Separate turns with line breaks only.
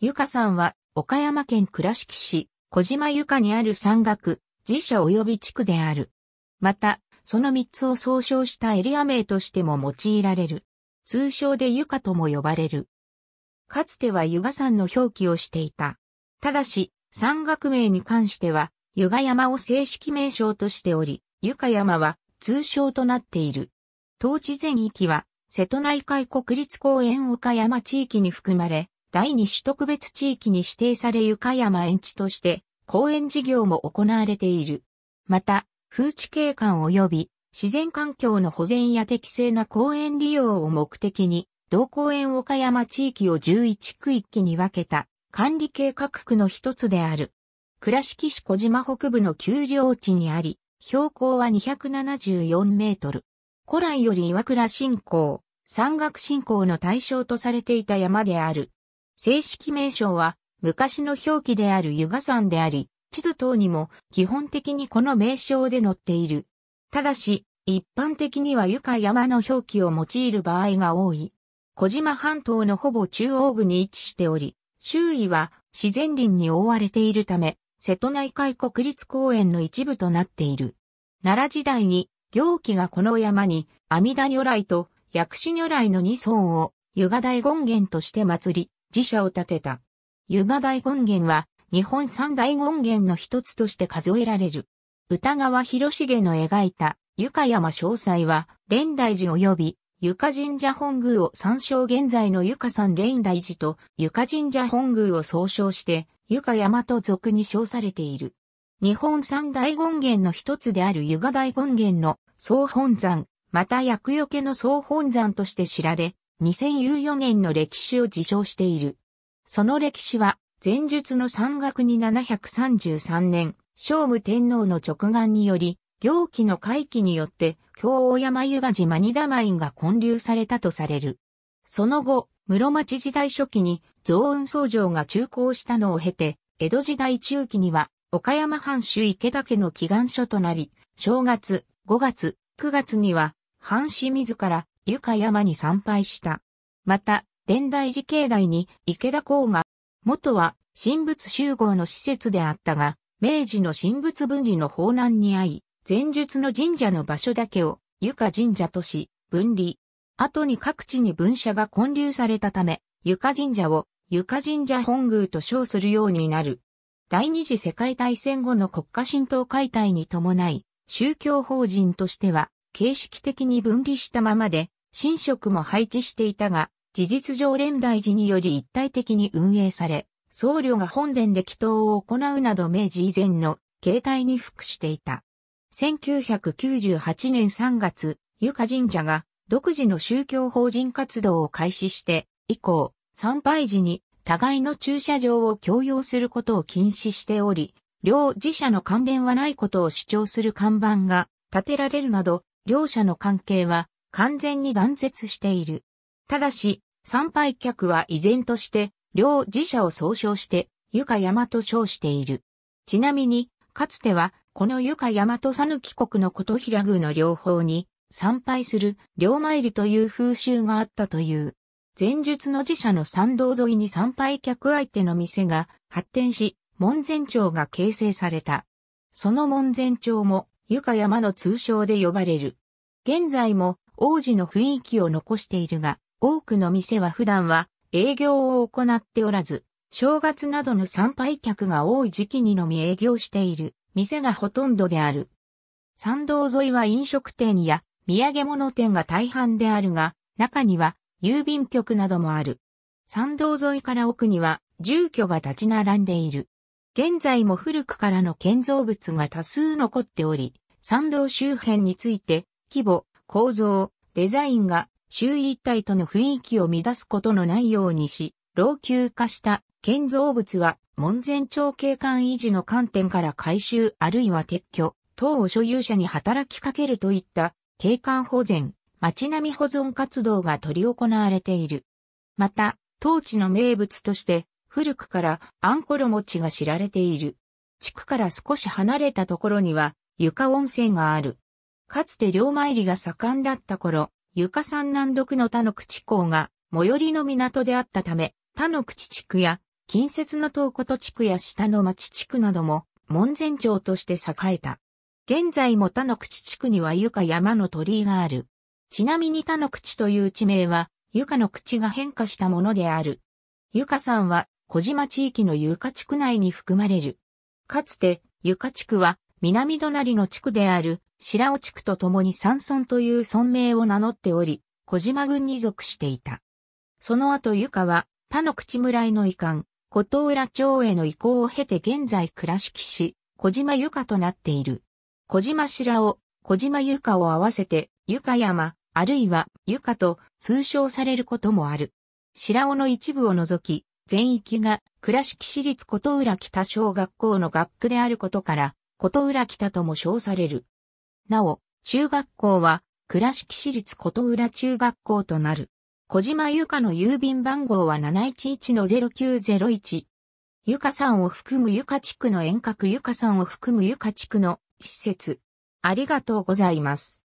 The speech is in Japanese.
ゆかさんは、岡山県倉敷市、小島ゆかにある山岳、寺社及び地区である。また、その三つを総称したエリア名としても用いられる。通称でゆかとも呼ばれる。かつては湯さ山の表記をしていた。ただし、山岳名に関しては、ゆが山を正式名称としており、ゆか山は通称となっている。当地全域は、瀬戸内海国立公園岡山地域に含まれ、第二種特別地域に指定され床山園地として公園事業も行われている。また、風地景観及び自然環境の保全や適正な公園利用を目的に、同公園岡山地域を11区域に分けた管理計画区の一つである。倉敷市小島北部の丘陵地にあり、標高は274メートル。古来より岩倉信仰、山岳信仰の対象とされていた山である。正式名称は昔の表記である湯河山であり、地図等にも基本的にこの名称で載っている。ただし、一般的には湯河山の表記を用いる場合が多い。小島半島のほぼ中央部に位置しており、周囲は自然林に覆われているため、瀬戸内海国立公園の一部となっている。奈良時代に行基がこの山に阿弥陀如来と薬師如来の二尊を湯河大権現として祭り、寺社を建てた。湯河大権現は日本三大権現の一つとして数えられる。歌川広重の描いた湯河山詳細は、蓮大寺及び湯河神社本宮を参照現在の湯河山蓮大寺と湯河神社本宮を総称して、湯河山と俗に称されている。日本三大権現の一つである湯河大権現の総本山、また薬除けの総本山として知られ、2014年の歴史を自称している。その歴史は、前述の山岳に733年、聖武天皇の直眼により、行基の回帰によって、京大山湯賀島二玉院が建立されたとされる。その後、室町時代初期に、増雲僧城が中興したのを経て、江戸時代中期には、岡山藩主池田家の祈願所となり、正月、5月、9月には、藩士自ら、床山に参拝した。また、連大寺境内に池田公が、元は神仏集合の施設であったが、明治の神仏分離の法難に遭い、前述の神社の場所だけを床神社とし、分離。後に各地に分社が建立されたため、床神社を床神社本宮と称するようになる。第二次世界大戦後の国家神道解体に伴い、宗教法人としては形式的に分離したままで、神職も配置していたが、事実上連大寺により一体的に運営され、僧侶が本殿で祈祷を行うなど明治以前の形態に服していた。1998年3月、由香神社が独自の宗教法人活動を開始して、以降、参拝時に互いの駐車場を共用することを禁止しており、両寺社の関連はないことを主張する看板が建てられるなど、両社の関係は完全に断絶している。ただし、参拝客は依然として、両寺社を総称して、床山と称している。ちなみに、かつては、この床山と讃岐国の琴平宮の両方に、参拝する両参りという風習があったという。前述の寺社の参道沿いに参拝客相手の店が発展し、門前町が形成された。その門前町も、床山の通称で呼ばれる。現在も、王子の雰囲気を残しているが、多くの店は普段は営業を行っておらず、正月などの参拝客が多い時期にのみ営業している店がほとんどである。参道沿いは飲食店や土産物店が大半であるが、中には郵便局などもある。参道沿いから奥には住居が立ち並んでいる。現在も古くからの建造物が多数残っており、参道周辺について規模、構造、デザインが周囲一体との雰囲気を乱すことのないようにし、老朽化した建造物は門前町景観維持の観点から改修あるいは撤去、等を所有者に働きかけるといった景観保全、街並み保存活動が取り行われている。また、当地の名物として古くからアンコロ餅が知られている。地区から少し離れたところには床温泉がある。かつて両参りが盛んだった頃、床山南独の他の口港が最寄りの港であったため、他の口地区や近接の東都地区や下の町地区なども門前町として栄えた。現在も他の口地区には床山の鳥居がある。ちなみに他の口という地名は床の口が変化したものである。床山は小島地域の床地区内に含まれる。かつて床地区は南隣の地区である白尾地区と共に山村という村名を名乗っており、小島郡に属していた。その後ゆかは、他の口村への遺憾、琴浦町への移行を経て現在倉敷市、小島ゆかとなっている。小島白尾、小島ゆかを合わせて、ゆか山、あるいは、ゆかと通称されることもある。白尾の一部を除き、全域が倉敷市立琴浦北小学校の学区であることから、琴浦北とも称される。なお、中学校は、倉敷市立琴浦中学校となる。小島ゆかの郵便番号は711-0901。ゆかさんを含むゆか地区の遠隔ゆかさんを含むゆか地区の施設。ありがとうございます。